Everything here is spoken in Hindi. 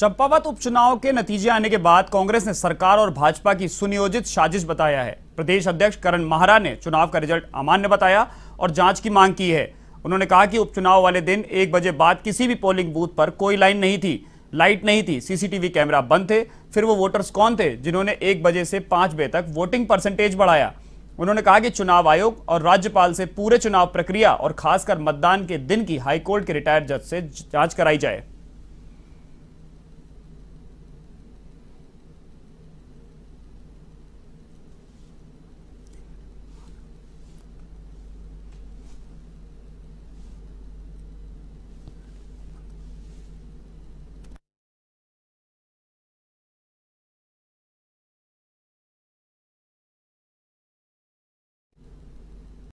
चंपावत उपचुनाव के नतीजे आने के बाद कांग्रेस ने सरकार और भाजपा की सुनियोजित साजिश बताया है प्रदेश अध्यक्ष करण महारा ने चुनाव का रिजल्ट अमान्य बताया और जांच की मांग की है उन्होंने कहा कि उपचुनाव वाले दिन एक बजे बाद किसी भी पोलिंग बूथ पर कोई लाइन नहीं थी लाइट नहीं थी सीसीटीवी कैमरा बंद थे फिर वो वोटर्स कौन थे जिन्होंने एक बजे से पांच बजे तक वोटिंग परसेंटेज बढ़ाया उन्होंने कहा कि चुनाव आयोग और राज्यपाल से पूरे चुनाव प्रक्रिया और खासकर मतदान के दिन की हाईकोर्ट के रिटायर्ड जज से जांच कराई जाए